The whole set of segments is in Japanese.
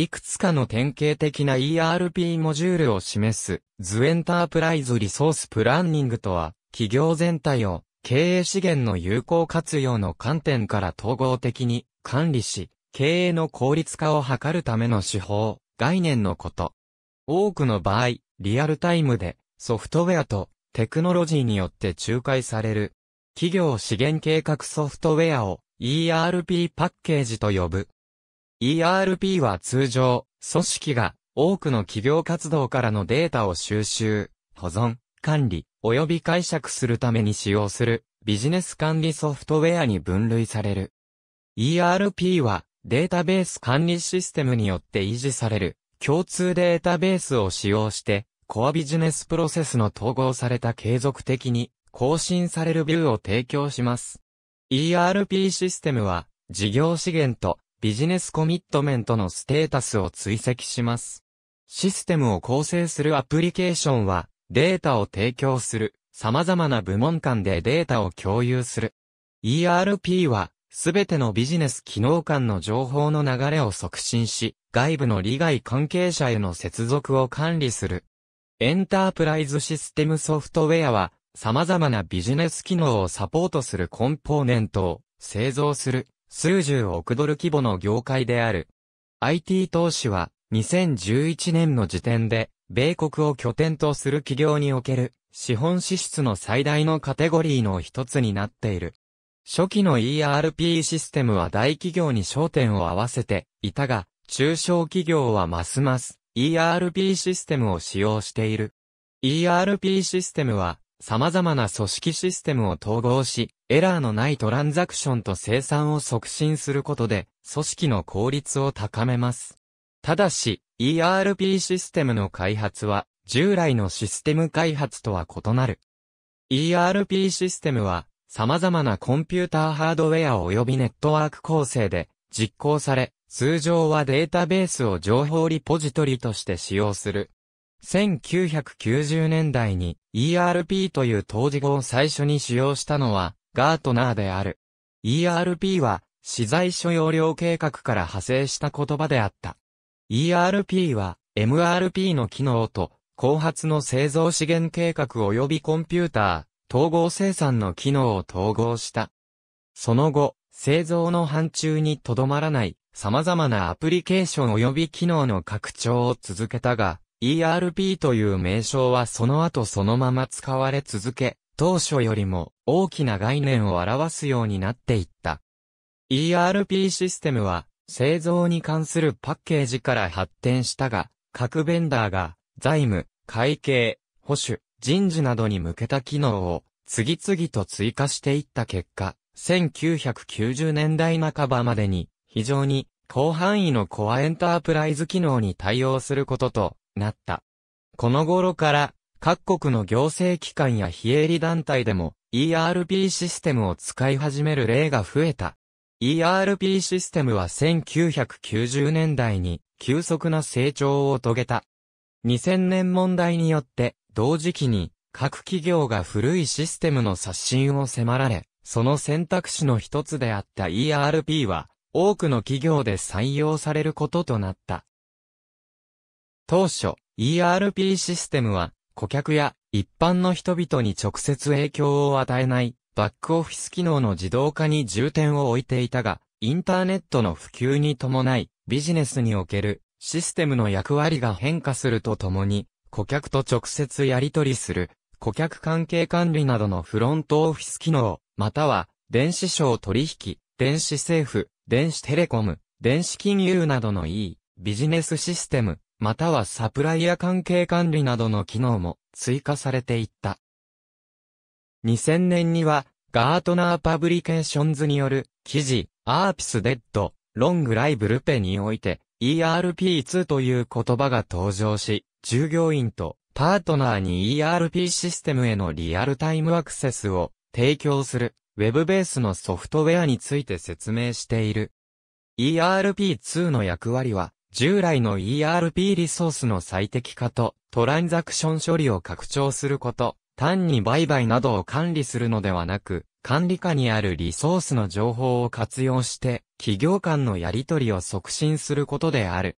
いくつかの典型的な ERP モジュールを示す、図エンタープライズリソースプランニングとは、企業全体を経営資源の有効活用の観点から統合的に管理し、経営の効率化を図るための手法、概念のこと。多くの場合、リアルタイムでソフトウェアとテクノロジーによって仲介される。企業資源計画ソフトウェアを ERP パッケージと呼ぶ。ERP は通常、組織が多くの企業活動からのデータを収集、保存、管理、及び解釈するために使用するビジネス管理ソフトウェアに分類される。ERP はデータベース管理システムによって維持される共通データベースを使用してコアビジネスプロセスの統合された継続的に更新されるビューを提供します。ERP システムは事業資源とビジネスコミットメントのステータスを追跡します。システムを構成するアプリケーションは、データを提供する、様々な部門間でデータを共有する。ERP は、すべてのビジネス機能間の情報の流れを促進し、外部の利害関係者への接続を管理する。エンタープライズシステムソフトウェアは、様々なビジネス機能をサポートするコンポーネントを製造する数十億ドル規模の業界である。IT 投資は2011年の時点で、米国を拠点とする企業における資本支出の最大のカテゴリーの一つになっている。初期の ERP システムは大企業に焦点を合わせていたが、中小企業はますます ERP システムを使用している。ERP システムは様々な組織システムを統合し、エラーのないトランザクションと生産を促進することで、組織の効率を高めます。ただし、ERP システムの開発は、従来のシステム開発とは異なる。ERP システムは、様々なコンピューターハードウェア及びネットワーク構成で実行され、通常はデータベースを情報リポジトリとして使用する。1990年代に ERP という当時語を最初に使用したのは、ガートナーである。ERP は、資材所要量計画から派生した言葉であった。ERP は、MRP の機能と、後発の製造資源計画及びコンピューター、統合生産の機能を統合した。その後、製造の範疇にとどまらない、様々なアプリケーション及び機能の拡張を続けたが、ERP という名称はその後そのまま使われ続け、当初よりも大きな概念を表すようになっていった。ERP システムは製造に関するパッケージから発展したが、各ベンダーが財務、会計、保守、人事などに向けた機能を次々と追加していった結果、1990年代半ばまでに非常に広範囲のコアエンタープライズ機能に対応することとなった。この頃から、各国の行政機関や非営利団体でも ERP システムを使い始める例が増えた。ERP システムは1990年代に急速な成長を遂げた。2000年問題によって同時期に各企業が古いシステムの刷新を迫られ、その選択肢の一つであった ERP は多くの企業で採用されることとなった。当初、ERP システムは、顧客や一般の人々に直接影響を与えないバックオフィス機能の自動化に重点を置いていたが、インターネットの普及に伴い、ビジネスにおけるシステムの役割が変化するとともに、顧客と直接やり取りする、顧客関係管理などのフロントオフィス機能、または、電子商取引、電子政府、電子テレコム、電子金融などのいいビジネスシステム、またはサプライヤー関係管理などの機能も追加されていった。2000年には、ガートナーパブリケーションズによる記事、アーピスデッド、ロングライブルペにおいて、ERP2 という言葉が登場し、従業員とパートナーに ERP システムへのリアルタイムアクセスを提供する Web ベースのソフトウェアについて説明している。ERP2 の役割は従来の ERP リソースの最適化とトランザクション処理を拡張すること、単に売買などを管理するのではなく、管理下にあるリソースの情報を活用して、企業間のやり取りを促進することである。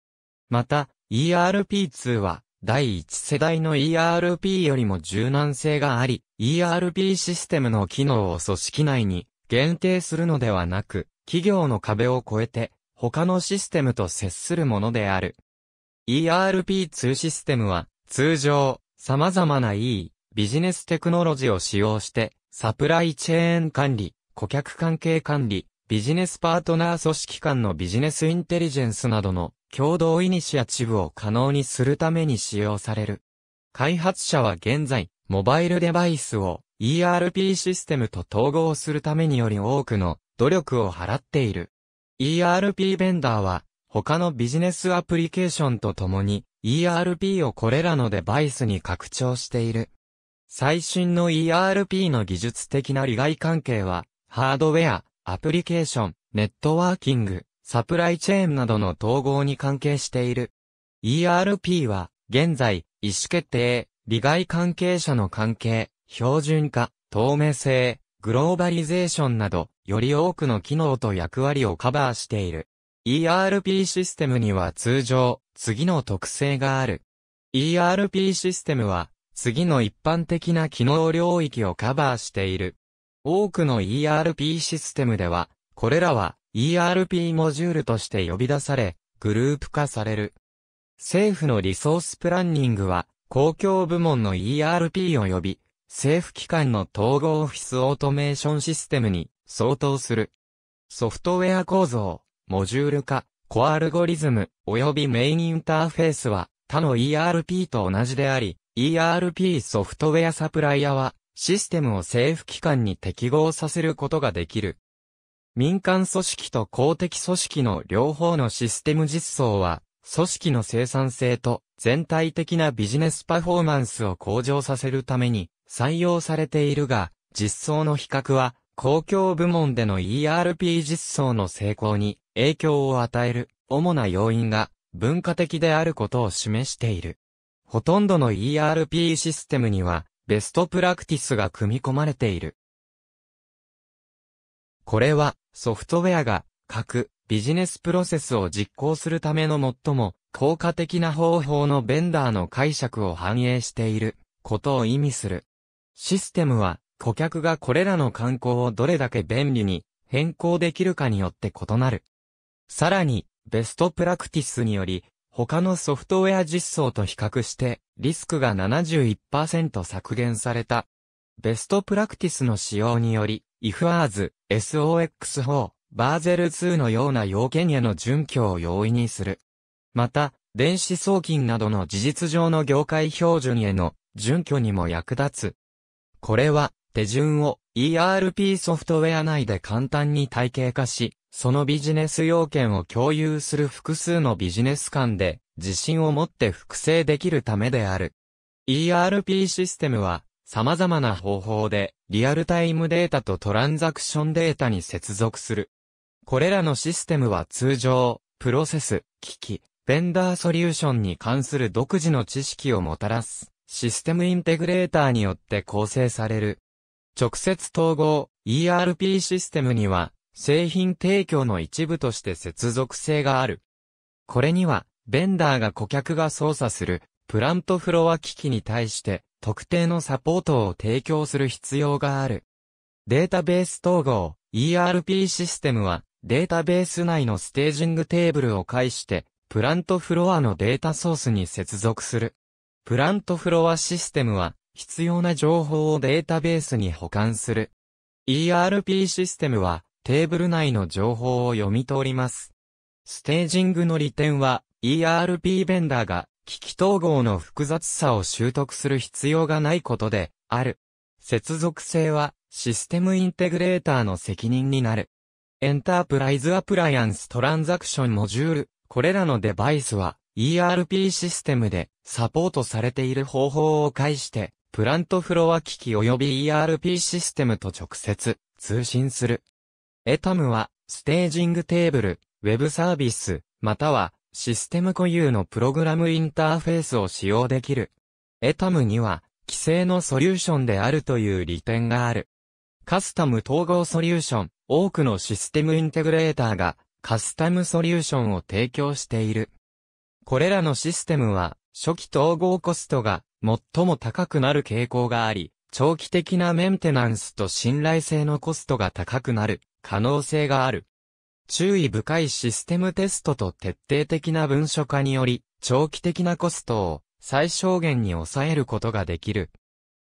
また、ERP2 は、第一世代の ERP よりも柔軟性があり、ERP システムの機能を組織内に限定するのではなく、企業の壁を越えて他のシステムと接するものである。ERP2 システムは、通常、様々な E、ビジネステクノロジーを使用して、サプライチェーン管理、顧客関係管理、ビジネスパートナー組織間のビジネスインテリジェンスなどの共同イニシアチブを可能にするために使用される。開発者は現在、モバイルデバイスを ERP システムと統合するためにより多くの努力を払っている。ERP ベンダーは、他のビジネスアプリケーションとともに、ERP をこれらのデバイスに拡張している。最新の ERP の技術的な利害関係は、ハードウェア、アプリケーション、ネットワーキング、サプライチェーンなどの統合に関係している。ERP は、現在、意思決定、利害関係者の関係、標準化、透明性、グローバリゼーションなど、より多くの機能と役割をカバーしている。ERP システムには通常、次の特性がある。ERP システムは、次の一般的な機能領域をカバーしている。多くの ERP システムでは、これらは ERP モジュールとして呼び出され、グループ化される。政府のリソースプランニングは、公共部門の ERP を呼び、政府機関の統合オフィスオートメーションシステムに相当する。ソフトウェア構造、モジュール化、コアルゴリズム、及びメインインターフェースは、他の ERP と同じであり、ERP ソフトウェアサプライヤーは、システムを政府機関に適合させることができる。民間組織と公的組織の両方のシステム実装は、組織の生産性と全体的なビジネスパフォーマンスを向上させるために採用されているが、実装の比較は公共部門での ERP 実装の成功に影響を与える主な要因が文化的であることを示している。ほとんどの ERP システムにはベストプラクティスが組み込まれている。これはソフトウェアが各ビジネスプロセスを実行するための最も効果的な方法のベンダーの解釈を反映していることを意味する。システムは顧客がこれらの観光をどれだけ便利に変更できるかによって異なる。さらに、ベストプラクティスにより、他のソフトウェア実装と比較して、リスクが71%削減された。ベストプラクティスの使用により、i f r s SOX4、バーゼル2のような要件への準拠を容易にする。また、電子送金などの事実上の業界標準への準拠にも役立つ。これは、手順を ERP ソフトウェア内で簡単に体系化し、そのビジネス要件を共有する複数のビジネス間で自信を持って複製できるためである。ERP システムは様々な方法でリアルタイムデータとトランザクションデータに接続する。これらのシステムは通常、プロセス、機器、ベンダーソリューションに関する独自の知識をもたらす、システムインテグレーターによって構成される直接統合 ERP システムには製品提供の一部として接続性がある。これには、ベンダーが顧客が操作するプラントフロア機器に対して特定のサポートを提供する必要がある。データベース統合 ERP システムはデータベース内のステージングテーブルを介してプラントフロアのデータソースに接続する。プラントフロアシステムは必要な情報をデータベースに保管する。ERP システムはテーブル内の情報を読み取ります。ステージングの利点は ERP ベンダーが機器統合の複雑さを習得する必要がないことである。接続性はシステムインテグレーターの責任になる。エンタープライズアプライアンストランザクションモジュール、これらのデバイスは ERP システムでサポートされている方法を介してプラントフロア機器及び ERP システムと直接通信する。エタムは、ステージングテーブル、ウェブサービス、またはシステム固有のプログラムインターフェースを使用できる。エタムには、規制のソリューションであるという利点がある。カスタム統合ソリューション、多くのシステムインテグレーターがカスタムソリューションを提供している。これらのシステムは、初期統合コストが最も高くなる傾向があり、長期的なメンテナンスと信頼性のコストが高くなる可能性がある。注意深いシステムテストと徹底的な文書化により、長期的なコストを最小限に抑えることができる。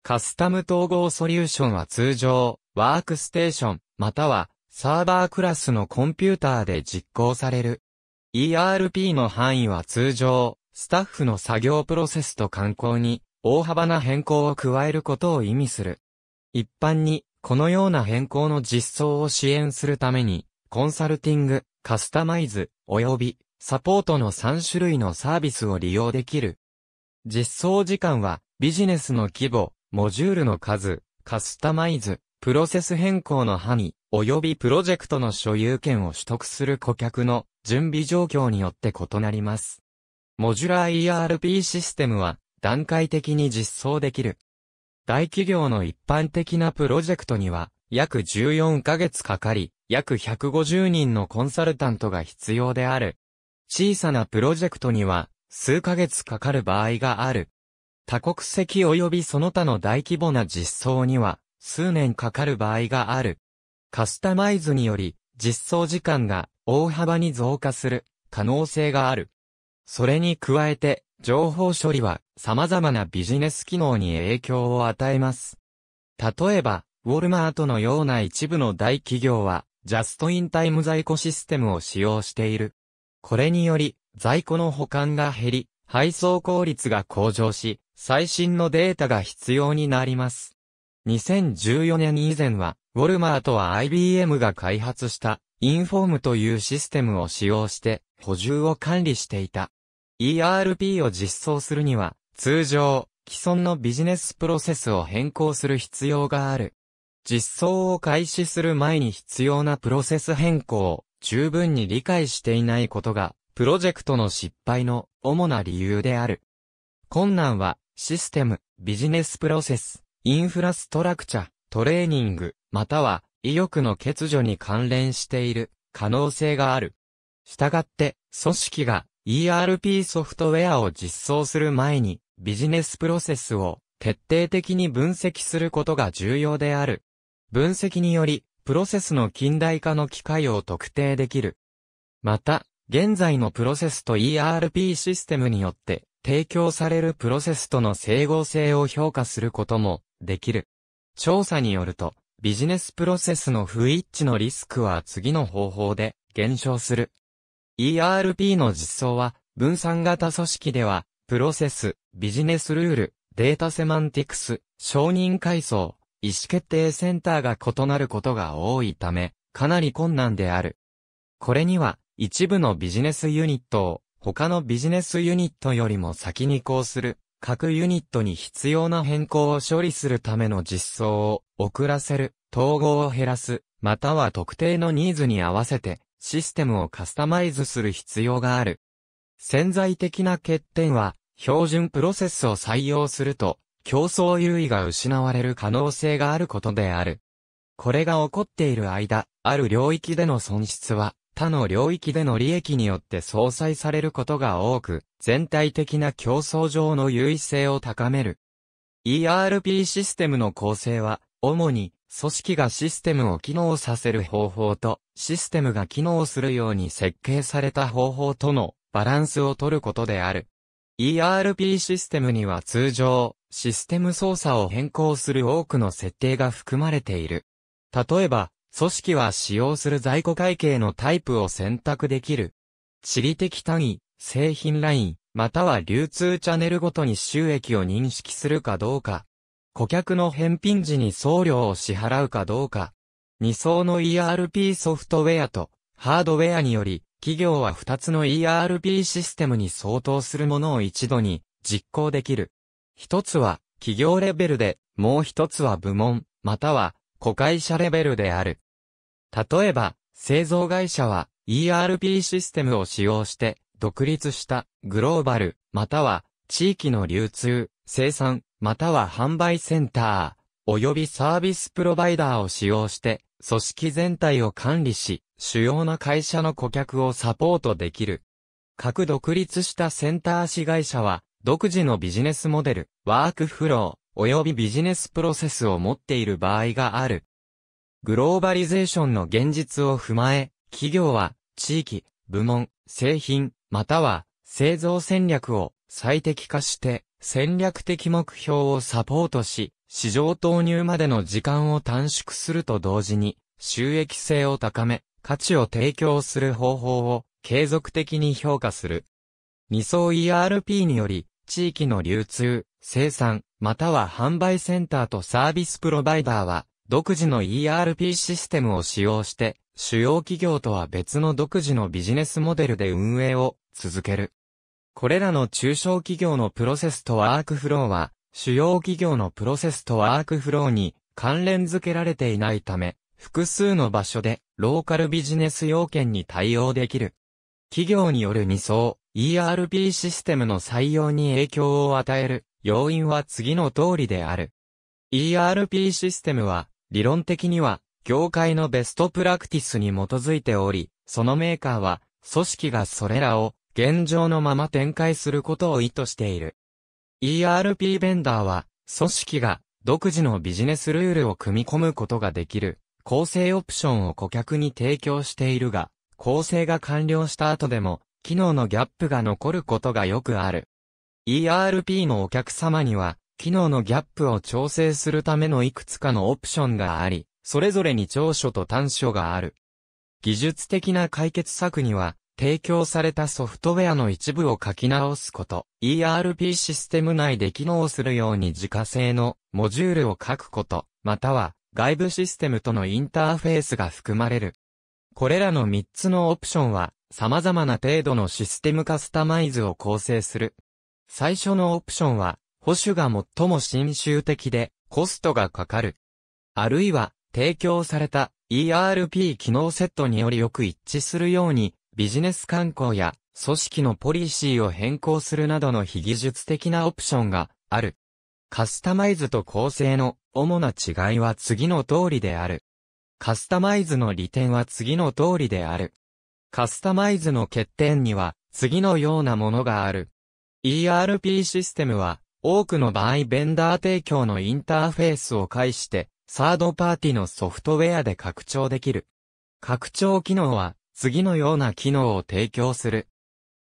カスタム統合ソリューションは通常、ワークステーション、またはサーバークラスのコンピューターで実行される。ERP の範囲は通常、スタッフの作業プロセスと観光に大幅な変更を加えることを意味する。一般に、このような変更の実装を支援するために、コンサルティング、カスタマイズ、及びサポートの3種類のサービスを利用できる。実装時間は、ビジネスの規模、モジュールの数、カスタマイズ、プロセス変更の範囲、及びプロジェクトの所有権を取得する顧客の準備状況によって異なります。モジュラー ERP システムは段階的に実装できる。大企業の一般的なプロジェクトには約14ヶ月かかり、約150人のコンサルタントが必要である。小さなプロジェクトには数ヶ月かかる場合がある。多国籍及びその他の大規模な実装には数年かかる場合がある。カスタマイズにより実装時間が大幅に増加する可能性がある。それに加えて、情報処理は様々なビジネス機能に影響を与えます。例えば、ウォルマートのような一部の大企業は、ジャストインタイム在庫システムを使用している。これにより、在庫の保管が減り、配送効率が向上し、最新のデータが必要になります。2014年以前は、ウォルマートは IBM が開発した、インフォームというシステムを使用して、補充を管理していた。ERP を実装するには、通常、既存のビジネスプロセスを変更する必要がある。実装を開始する前に必要なプロセス変更を十分に理解していないことが、プロジェクトの失敗の主な理由である。困難は、システム、ビジネスプロセス、インフラストラクチャ、トレーニング、または、意欲の欠如に関連している可能性がある。したがって、組織が ERP ソフトウェアを実装する前に、ビジネスプロセスを徹底的に分析することが重要である。分析により、プロセスの近代化の機会を特定できる。また、現在のプロセスと ERP システムによって提供されるプロセスとの整合性を評価することもできる。調査によると、ビジネスプロセスの不一致のリスクは次の方法で減少する。ERP の実装は、分散型組織では、プロセス、ビジネスルール、データセマンティクス、承認階層、意思決定センターが異なることが多いため、かなり困難である。これには、一部のビジネスユニットを、他のビジネスユニットよりも先に移行する、各ユニットに必要な変更を処理するための実装を遅らせる、統合を減らす、または特定のニーズに合わせてシステムをカスタマイズする必要がある。潜在的な欠点は、標準プロセスを採用すると、競争優位が失われる可能性があることである。これが起こっている間、ある領域での損失は、他の領域での利益によって相殺されることが多く、全体的な競争上の優位性を高める。ERP システムの構成は、主に組織がシステムを機能させる方法と、システムが機能するように設計された方法とのバランスを取ることである。ERP システムには通常、システム操作を変更する多くの設定が含まれている。例えば、組織は使用する在庫会計のタイプを選択できる。地理的単位、製品ライン、または流通チャンネルごとに収益を認識するかどうか、顧客の返品時に送料を支払うかどうか。2層の ERP ソフトウェアとハードウェアにより、企業は2つの ERP システムに相当するものを一度に実行できる。1つは企業レベルで、もう1つは部門、または子会社レベルである。例えば、製造会社は ERP システムを使用して独立したグローバル、または地域の流通、生産、または販売センター、及びサービスプロバイダーを使用して、組織全体を管理し、主要な会社の顧客をサポートできる。各独立したセンター市会社は、独自のビジネスモデル、ワークフロー、及びビジネスプロセスを持っている場合がある。グローバリゼーションの現実を踏まえ、企業は、地域、部門、製品、または、製造戦略を最適化して、戦略的目標をサポートし、市場投入までの時間を短縮すると同時に、収益性を高め、価値を提供する方法を継続的に評価する。二層 ERP により、地域の流通、生産、または販売センターとサービスプロバイダーは、独自の ERP システムを使用して、主要企業とは別の独自のビジネスモデルで運営を続ける。これらの中小企業のプロセスとワークフローは、主要企業のプロセスとワークフローに関連付けられていないため、複数の場所でローカルビジネス要件に対応できる。企業による2層、ERP システムの採用に影響を与える要因は次の通りである。ERP システムは、理論的には、業界のベストプラクティスに基づいており、そのメーカーは、組織がそれらを現状のまま展開することを意図している。ERP ベンダーは、組織が独自のビジネスルールを組み込むことができる、構成オプションを顧客に提供しているが、構成が完了した後でも、機能のギャップが残ることがよくある。ERP のお客様には、機能のギャップを調整するためのいくつかのオプションがあり、それぞれに長所と短所がある。技術的な解決策には、提供されたソフトウェアの一部を書き直すこと、ERP システム内で機能するように自家製のモジュールを書くこと、または外部システムとのインターフェースが含まれる。これらの3つのオプションは、様々な程度のシステムカスタマイズを構成する。最初のオプションは、保守が最も新州的で、コストがかかる。あるいは、提供された ERP 機能セットによりよく一致するように、ビジネス観光や組織のポリシーを変更するなどの非技術的なオプションがある。カスタマイズと構成の主な違いは次の通りである。カスタマイズの利点は次の通りである。カスタマイズの欠点には次のようなものがある。ERP システムは多くの場合ベンダー提供のインターフェースを介してサードパーティのソフトウェアで拡張できる。拡張機能は次のような機能を提供する。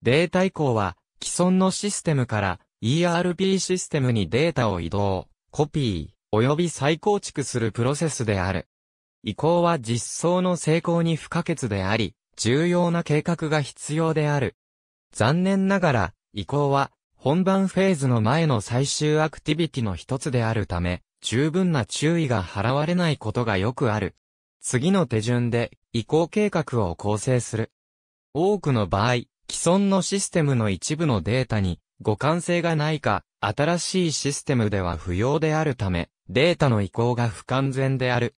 データ移行は、既存のシステムから ERP システムにデータを移動、コピー、及び再構築するプロセスである。移行は実装の成功に不可欠であり、重要な計画が必要である。残念ながら、移行は、本番フェーズの前の最終アクティビティの一つであるため、十分な注意が払われないことがよくある。次の手順で移行計画を構成する。多くの場合、既存のシステムの一部のデータに互換性がないか、新しいシステムでは不要であるため、データの移行が不完全である。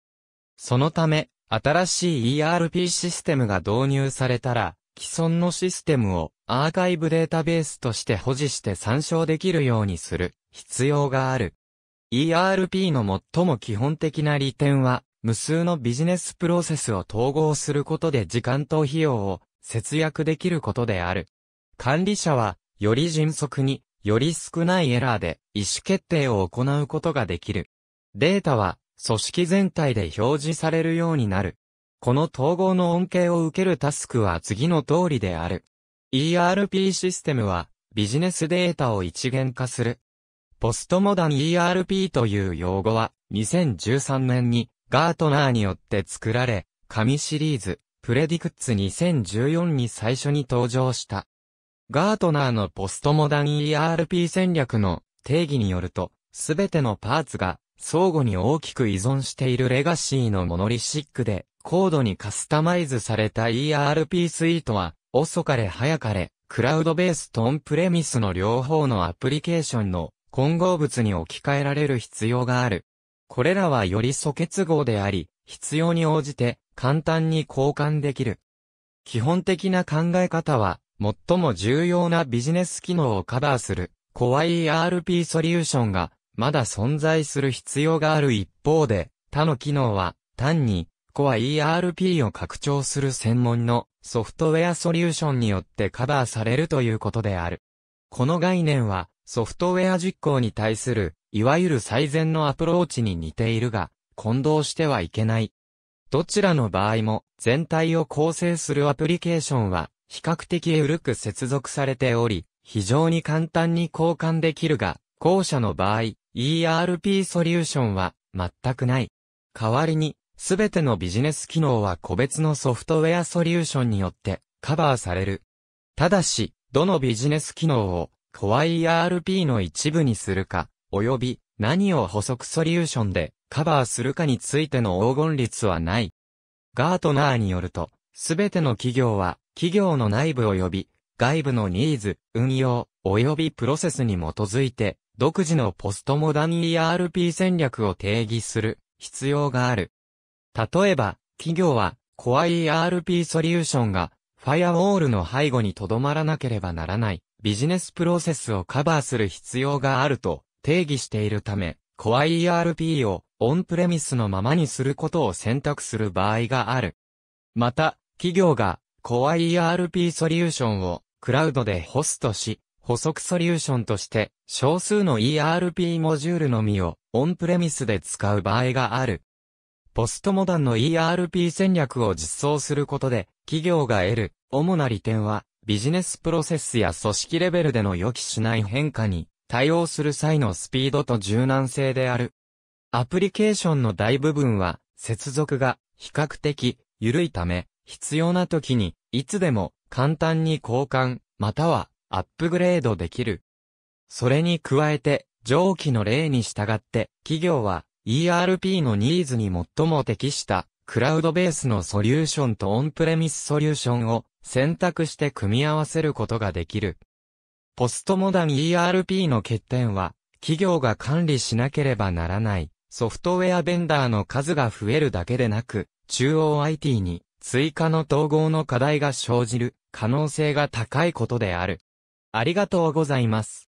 そのため、新しい ERP システムが導入されたら、既存のシステムをアーカイブデータベースとして保持して参照できるようにする必要がある。ERP の最も基本的な利点は、無数のビジネスプロセスを統合することで時間と費用を節約できることである。管理者は、より迅速に、より少ないエラーで意思決定を行うことができる。データは、組織全体で表示されるようになる。この統合の恩恵を受けるタスクは次の通りである。ERP システムは、ビジネスデータを一元化する。ポストモダン ERP という用語は、2013年にガートナーによって作られ、紙シリーズ、プレディクッツ2014に最初に登場した。ガートナーのポストモダン ERP 戦略の定義によると、すべてのパーツが相互に大きく依存しているレガシーのモノリシックで、高度にカスタマイズされた ERP スイートは、遅かれ早かれ、クラウドベースとオンプレミスの両方のアプリケーションの混合物に置き換えられる必要がある。これらはより素結合であり、必要に応じて簡単に交換できる。基本的な考え方は、最も重要なビジネス機能をカバーする、コア ERP ソリューションが、まだ存在する必要がある一方で、他の機能は、単に、コア ERP を拡張する専門のソフトウェアソリューションによってカバーされるということである。この概念は、ソフトウェア実行に対するいわゆる最善のアプローチに似ているが、混同してはいけない。どちらの場合も、全体を構成するアプリケーションは、比較的緩く接続されており、非常に簡単に交換できるが、後者の場合、ERP ソリューションは全くない。代わりに、すべてのビジネス機能は個別のソフトウェアソリューションによってカバーされる。ただし、どのビジネス機能をコ o ERP の一部にするか、及び何を補足ソリューションでカバーするかについての黄金率はない。ガートナーによると、すべての企業は企業の内部及び外部のニーズ、運用、及びプロセスに基づいて独自のポストモダン ERP 戦略を定義する必要がある。例えば、企業は怖い。e r p ソリューションがファイアウォールの背後にとどまらなければならないビジネスプロセスをカバーする必要があると定義しているため、CoreERP をオンプレミスのままにすることを選択する場合がある。また、企業が CoreERP ソリューションをクラウドでホストし、補足ソリューションとして少数の ERP モジュールのみをオンプレミスで使う場合がある。ポストモダンの ERP 戦略を実装することで企業が得る主な利点はビジネスプロセスや組織レベルでの予期しない変化に対応する際のスピードと柔軟性である。アプリケーションの大部分は、接続が比較的緩いため、必要な時にいつでも簡単に交換、またはアップグレードできる。それに加えて、上記の例に従って、企業は ERP のニーズに最も適したクラウドベースのソリューションとオンプレミスソリューションを選択して組み合わせることができる。ポストモダン ERP の欠点は、企業が管理しなければならない、ソフトウェアベンダーの数が増えるだけでなく、中央 IT に追加の統合の課題が生じる可能性が高いことである。ありがとうございます。